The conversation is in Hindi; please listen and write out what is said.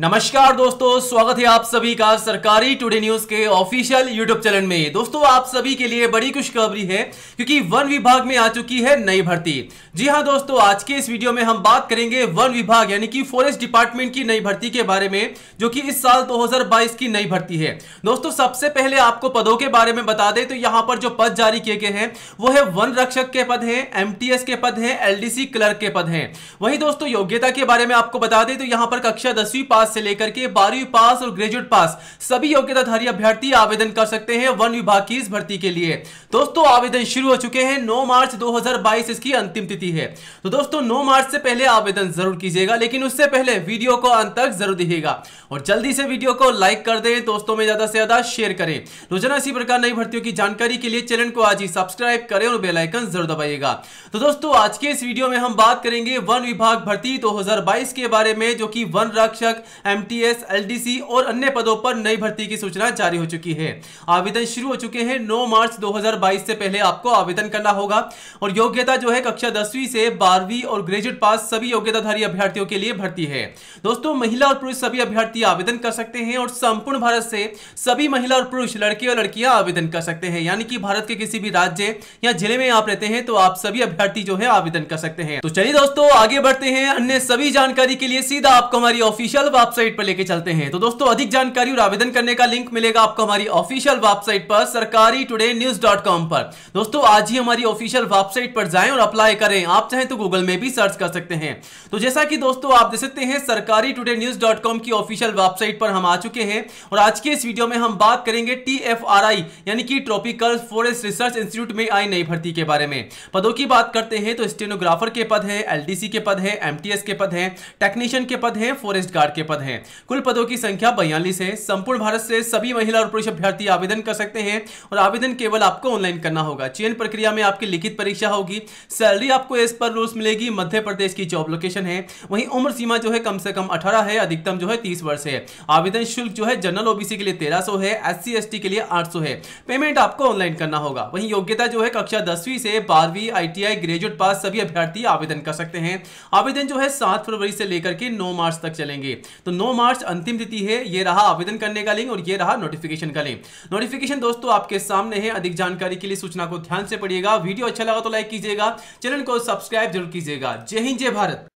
नमस्कार दोस्तों स्वागत है आप सभी का सरकारी टुडे न्यूज के ऑफिशियल यूट्यूब चैनल में दोस्तों आप सभी के लिए बड़ी खुशखबरी है क्योंकि वन विभाग में आ चुकी है नई भर्ती जी हां दोस्तों आज के इस वीडियो में हम बात करेंगे वन विभाग यानी कि फॉरेस्ट डिपार्टमेंट की नई भर्ती के बारे में जो कि इस साल दो की नई भर्ती है दोस्तों सबसे पहले आपको पदों के बारे में बता दें तो यहाँ पर जो पद जारी किए गए हैं वो है वन रक्षक के पद है एम के पद है एल क्लर्क के पद है वही दोस्तों योग्यता के बारे में आपको बता दें तो यहाँ पर कक्षा दसवीं पास पास से लेकर के बारहवीं पास और ग्रेजुएट पास सभी योग्यताधारी अभ्यर्थी आवेदन कर सकते हैं वन विभाग की इस भर्ती के लिए दोस्तों आवेदन शुरू हो चुके हैं नौ मार्च दो इसकी अंतिम तिथि है तो दोस्तों नौ मार्च से पहले आवेदन जरूर कीजिएगा लेकिन उससे पहले वीडियो को अंत तक जरूर दिखेगा और जल्दी से वीडियो को लाइक कर दें दोस्तों में ज्यादा से ज्यादा शेयर करें रोजाना इसी प्रकार नई भर्तियों की जानकारी के लिए चैनल को आज ही सब्सक्राइब करें और बेलाइकन जरूर दबाइएगा तो दोस्तों आज के इस वीडियो में हम बात करेंगे वन विभाग भर्ती दो के बारे में जो कि वन रक्षक एमटीएस एलडीसी और अन्य पदों पर नई भर्ती की सूचना जारी हो चुकी है आवेदन शुरू हो चुके हैं 9 मार्च 2022 से पहले आपको आवेदन करना होगा और योग्यता जो है कक्षा दसवीं से बारहवीं और ग्रेजुएट पास सभी योग्यताधारी अभ्यर्थियों के लिए भर्ती है दोस्तों महिला और पुरुष सभी अभ्यर्थी आवेदन कर सकते हैं और संपूर्ण भारत से सभी महिला और पुरुष लड़के और लड़कियां आवेदन कर सकते हैं यानी कि भारत के किसी भी राज्य या जिले में आप रहते हैं तो आप सभी अभ्यर्थी जो है आवेदन कर सकते हैं तो चलिए दोस्तों आगे बढ़ते हैं अन्य सभी जानकारी के लिए सीधा आपको हमारी ऑफिशियल वेबसाइट पर लेके चलते हैं तो दोस्तों अधिक जानकारी और आवेदन करने का लिंक मिलेगा आपको हमारी ऑफिशियल वेबसाइट पर सरकारी टुडे न्यूज डॉट कॉम पर दोस्तों आज ही हमारी ऑफिशियल वेबसाइट पर जाएं और अप्लाई करें आप चाहें तो गूगल में भी सर्च कर सकते हैं तो जैसा कि दोस्तों आप देख सकते हैं सरकारी टुडे न्यूज डॉट कॉम की ऑफिशियल वेबसाइट पर हम आ चुके हैं और आज के इस वीडियो में हम बात करेंगे टी एफ आर आई यानी कि ट्रॉपिकल फॉरेस्ट रिसर्च इंस्टीट्यूट में आई नई भर्ती के बारे में पदों की बात करते हैं तो स्टेनोग्राफर के पद है एलडीसी के पद है एमटीएस के पद है टेक्नीशियन के पद है फॉरेस्ट गार्ड के पद पद हैं कुल पदों की संख्या बयालीस है संपूर्ण भारत से सभी महिला और पुरुष अभ्यर्थी आवेदन कर सकते हैं और आवेदन केवल आपको ऑनलाइन करना होगा चयन प्रक्रिया में आपकी लिखित परीक्षा होगी सैलरी आपको इस पर रूल्स मिलेगी मध्य प्रदेश की जॉब लोकेशन है वहीं उम्र सीमा जो है कम से कम अठारह है अधिकतम जो है तीस वर्ष है आवेदन शुल्क जो है जनरल ओबीसी के लिए तेरह है एस सी के लिए आठ है पेमेंट आपको ऑनलाइन करना होगा वहीं योग्यता जो है कक्षा दसवीं से बारहवीं आईटीआई ग्रेजुएट पास सभी अभ्यर्थी आवेदन कर सकते हैं आवेदन जो है सात फरवरी से लेकर के नौ मार्च तक चलेंगे तो नौ मार्च अंतिम तिथि है ये रहा आवेदन करने का लिंक और ये रहा नोटिफिकेशन का लिंक नोटिफिकेशन दोस्तों आपके सामने है अधिक जानकारी के लिए सूचना को ध्यान से पढ़िएगा वीडियो अच्छा लगा तो लाइक कीजिएगा चैनल को सब्सक्राइब जरूर कीजिएगा जय हिंद जय भारत